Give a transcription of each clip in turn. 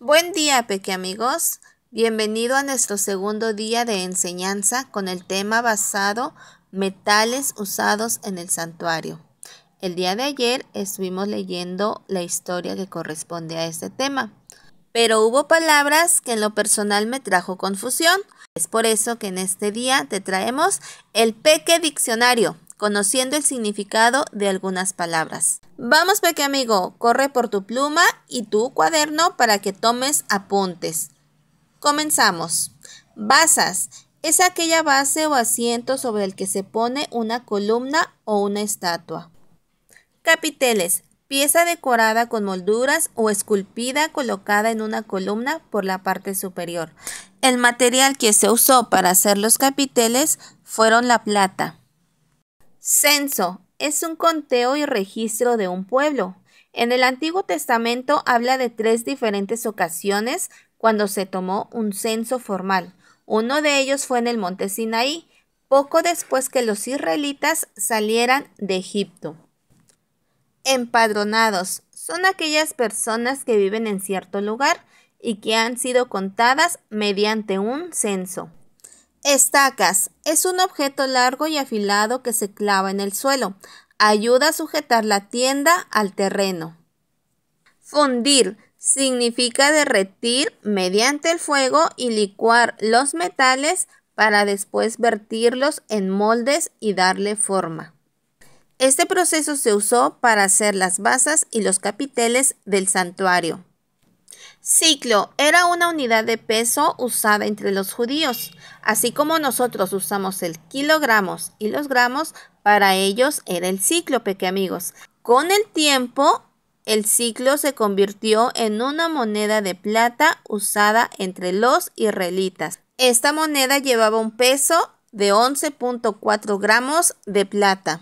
Buen día, Peque amigos. Bienvenido a nuestro segundo día de enseñanza con el tema basado metales usados en el santuario. El día de ayer estuvimos leyendo la historia que corresponde a este tema, pero hubo palabras que en lo personal me trajo confusión. Es por eso que en este día te traemos el Peque Diccionario conociendo el significado de algunas palabras. Vamos, peque amigo, corre por tu pluma y tu cuaderno para que tomes apuntes. Comenzamos. Basas es aquella base o asiento sobre el que se pone una columna o una estatua. Capiteles pieza decorada con molduras o esculpida colocada en una columna por la parte superior. El material que se usó para hacer los capiteles fueron la plata. Censo es un conteo y registro de un pueblo. En el Antiguo Testamento habla de tres diferentes ocasiones cuando se tomó un censo formal. Uno de ellos fue en el monte Sinaí, poco después que los israelitas salieran de Egipto. Empadronados son aquellas personas que viven en cierto lugar y que han sido contadas mediante un censo. Estacas. Es un objeto largo y afilado que se clava en el suelo. Ayuda a sujetar la tienda al terreno. Fundir. Significa derretir mediante el fuego y licuar los metales para después vertirlos en moldes y darle forma. Este proceso se usó para hacer las basas y los capiteles del santuario. Ciclo era una unidad de peso usada entre los judíos, así como nosotros usamos el kilogramos y los gramos, para ellos era el ciclo, peque amigos. Con el tiempo, el ciclo se convirtió en una moneda de plata usada entre los israelitas. Esta moneda llevaba un peso de 11.4 gramos de plata.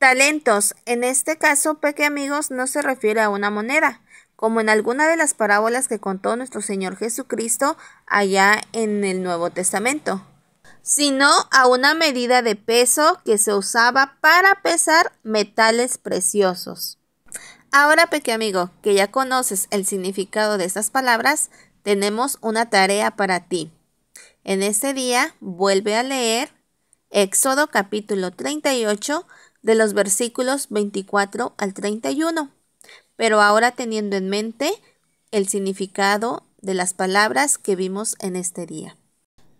Talentos. En este caso, peque amigos, no se refiere a una moneda, como en alguna de las parábolas que contó nuestro Señor Jesucristo allá en el Nuevo Testamento, sino a una medida de peso que se usaba para pesar metales preciosos. Ahora, pequeño amigo, que ya conoces el significado de estas palabras, tenemos una tarea para ti. En este día, vuelve a leer Éxodo capítulo 38 de los versículos 24 al 31 pero ahora teniendo en mente el significado de las palabras que vimos en este día.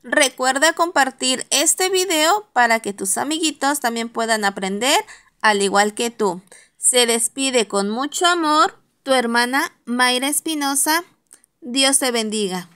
Recuerda compartir este video para que tus amiguitos también puedan aprender al igual que tú. Se despide con mucho amor tu hermana Mayra Espinosa. Dios te bendiga.